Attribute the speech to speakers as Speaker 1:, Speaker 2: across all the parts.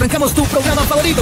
Speaker 1: arrancamos tu programa favorito.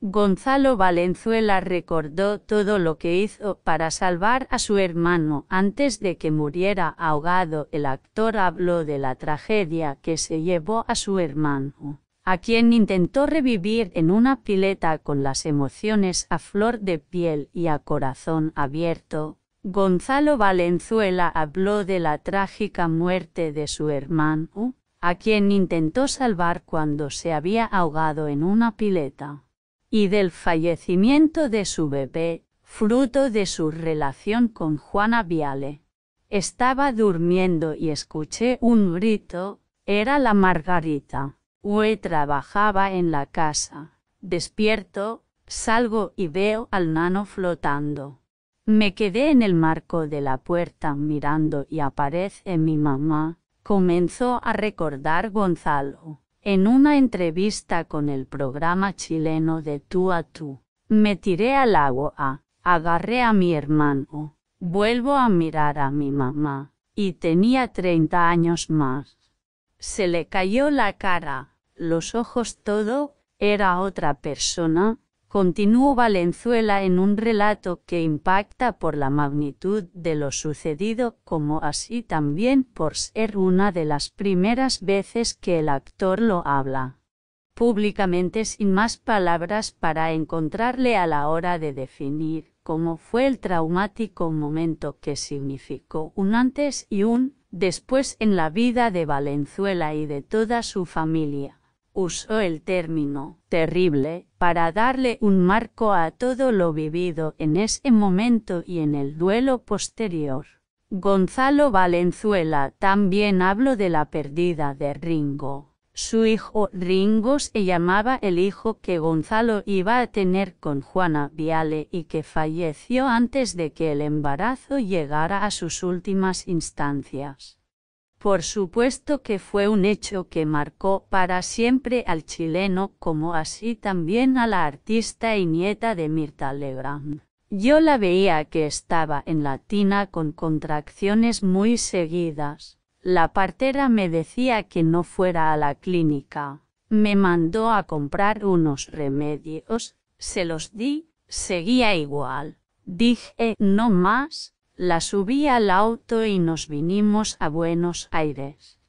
Speaker 1: Gonzalo Valenzuela recordó todo lo que hizo para salvar a su hermano antes de que muriera ahogado. El actor habló de la tragedia que se llevó a su hermano, a quien intentó revivir en una pileta con las emociones a flor de piel y a corazón abierto. Gonzalo Valenzuela habló de la trágica muerte de su hermano, a quien intentó salvar cuando se había ahogado en una pileta, y del fallecimiento de su bebé, fruto de su relación con Juana Viale. Estaba durmiendo y escuché un grito, era la Margarita. Hue trabajaba en la casa. Despierto, salgo y veo al nano flotando. Me quedé en el marco de la puerta mirando y aparece mi mamá, comenzó a recordar Gonzalo, en una entrevista con el programa chileno de tú a tú. Me tiré al agua, agarré a mi hermano, vuelvo a mirar a mi mamá, y tenía treinta años más. Se le cayó la cara, los ojos todo, era otra persona, Continuó Valenzuela en un relato que impacta por la magnitud de lo sucedido como así también por ser una de las primeras veces que el actor lo habla públicamente sin más palabras para encontrarle a la hora de definir cómo fue el traumático momento que significó un antes y un después en la vida de Valenzuela y de toda su familia usó el término terrible para darle un marco a todo lo vivido en ese momento y en el duelo posterior. Gonzalo Valenzuela también habló de la pérdida de Ringo. Su hijo Ringo se llamaba el hijo que Gonzalo iba a tener con Juana Viale y que falleció antes de que el embarazo llegara a sus últimas instancias. Por supuesto que fue un hecho que marcó para siempre al chileno como así también a la artista y nieta de Mirta Legrand. Yo la veía que estaba en latina con contracciones muy seguidas. La partera me decía que no fuera a la clínica. Me mandó a comprar unos remedios, se los di, seguía igual. Dije no más, la subí al auto y nos vinimos a Buenos Aires.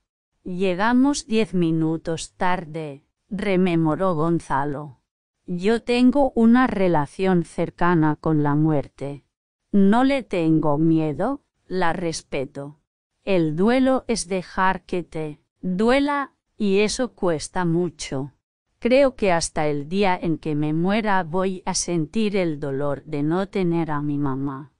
Speaker 1: Llegamos diez minutos tarde, rememoró Gonzalo. Yo tengo una relación cercana con la muerte. No le tengo miedo, la respeto. El duelo es dejar que te duela, y eso cuesta mucho. Creo que hasta el día en que me muera voy a sentir el dolor de no tener a mi mamá.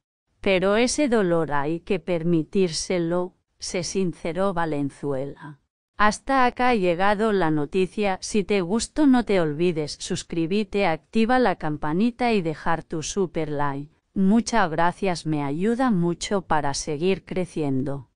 Speaker 1: Pero ese dolor hay que permitírselo, se sinceró Valenzuela. Hasta acá ha llegado la noticia, si te gustó no te olvides suscribirte, activa la campanita y dejar tu super like. Muchas gracias, me ayuda mucho para seguir creciendo.